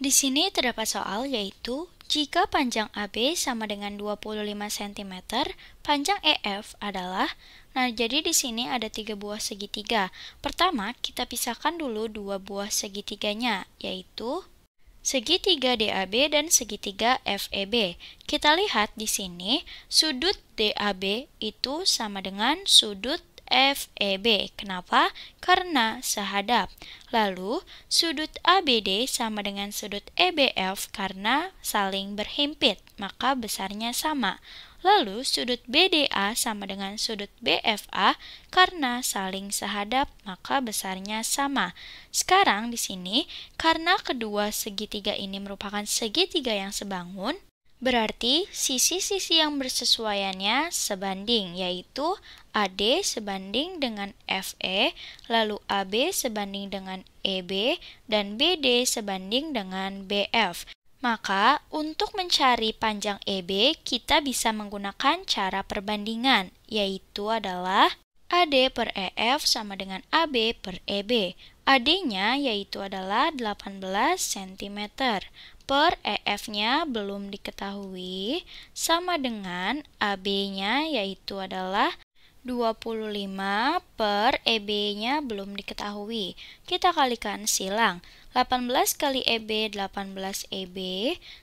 Di sini terdapat soal yaitu jika panjang AB sama dengan 25 cm, panjang EF adalah Nah, jadi di sini ada tiga buah segitiga. Pertama, kita pisahkan dulu dua buah segitiganya, yaitu segitiga DAB dan segitiga FEB. Kita lihat di sini, sudut DAB itu sama dengan sudut FEB. Kenapa? Karena sehadap. Lalu, sudut ABD sama dengan sudut EBF karena saling berhimpit, maka besarnya sama. Lalu, sudut BDA sama dengan sudut BFA karena saling sehadap, maka besarnya sama. Sekarang di sini, karena kedua segitiga ini merupakan segitiga yang sebangun, Berarti sisi-sisi yang bersesuaiannya sebanding yaitu AD sebanding dengan FE, lalu AB sebanding dengan EB, dan BD sebanding dengan BF. Maka untuk mencari panjang EB kita bisa menggunakan cara perbandingan yaitu adalah AD per EF sama dengan AB per EB. AD-nya yaitu adalah 18 cm per EF-nya belum diketahui sama dengan AB-nya yaitu adalah 25 per EB-nya belum diketahui. Kita kalikan silang. 18 kali EB 18 EB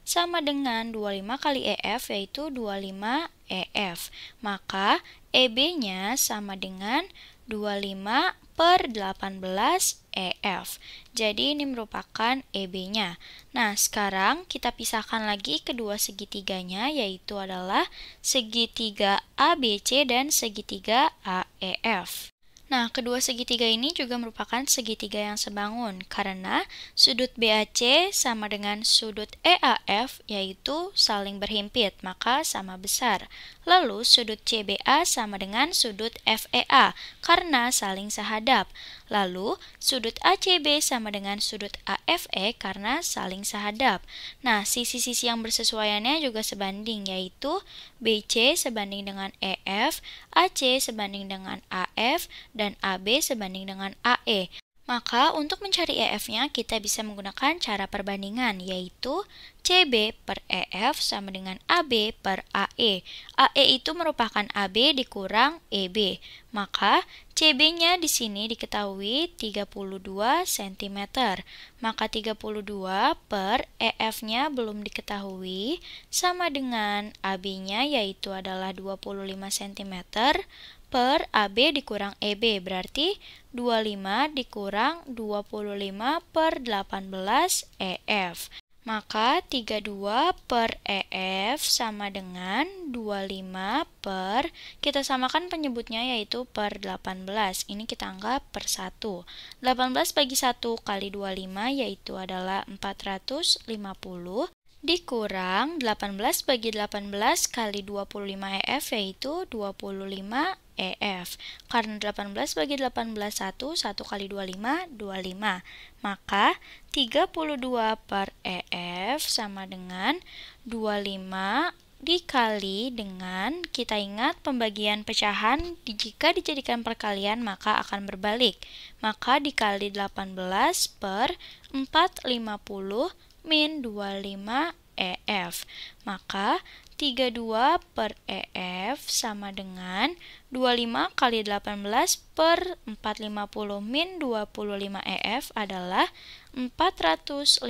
sama dengan 25 kali EF yaitu 25 EF. Maka EB-nya sama dengan 25 per 18 EF. Jadi ini merupakan EB-nya. Nah, sekarang kita pisahkan lagi kedua segitiganya yaitu adalah segitiga ABC dan segitiga AEF. Nah, kedua segitiga ini juga merupakan segitiga yang sebangun karena sudut BAC sama dengan sudut EAF yaitu saling berhimpit, maka sama besar. Lalu sudut CBA sama dengan sudut FEA karena saling sehadap. Lalu sudut ACB sama dengan sudut AFE karena saling sehadap. Nah, sisi-sisi yang bersesuaiannya juga sebanding yaitu BC sebanding dengan EF, AC sebanding dengan AF dan AB sebanding dengan AE. Maka untuk mencari EF-nya kita bisa menggunakan cara perbandingan yaitu CB per EF sama dengan AB per AE. AE itu merupakan AB dikurang EB. Maka CB-nya di sini diketahui 32 cm. Maka 32 per EF-nya belum diketahui sama dengan AB-nya yaitu adalah 25 cm per AB dikurang EB berarti 25 dikurang 25 per 18 EF. Maka 32 per EF sama dengan 25 per, kita samakan penyebutnya yaitu per 18. Ini kita anggap per 1. 18 bagi 1 kali 25 yaitu adalah 450 dikurang 18 bagi 18 kali 25 EF yaitu 25 EF. Karena 18 bagi 18 1, 1 kali 25, 25. Maka 32 per EF sama dengan 25 dikali dengan kita ingat pembagian pecahan jika dijadikan perkalian maka akan berbalik. Maka dikali 18 per 450 min 25 EF. Maka 32 per EF sama dengan 25 kali 18 per 450 min 25 EF adalah 450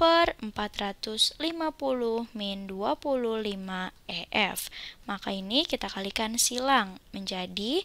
per 450 min 25 EF. Maka ini kita kalikan silang menjadi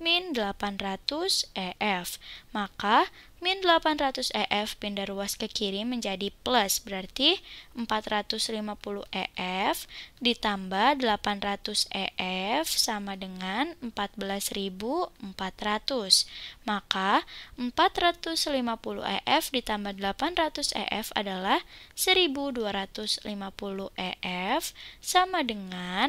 min 800 EF. Maka min 800 EF pindah ruas ke kiri menjadi plus berarti 450 EF ditambah 800 EF sama dengan 14.400 maka 450 EF ditambah 800 EF adalah 1250 EF sama dengan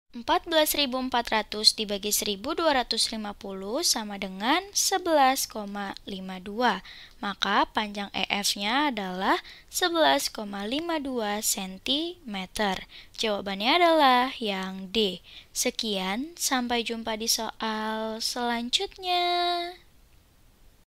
14.400 dibagi 1.250 sama dengan 11,52. Maka panjang EF-nya adalah 11,52 cm. Jawabannya adalah yang D. Sekian, sampai jumpa di soal selanjutnya.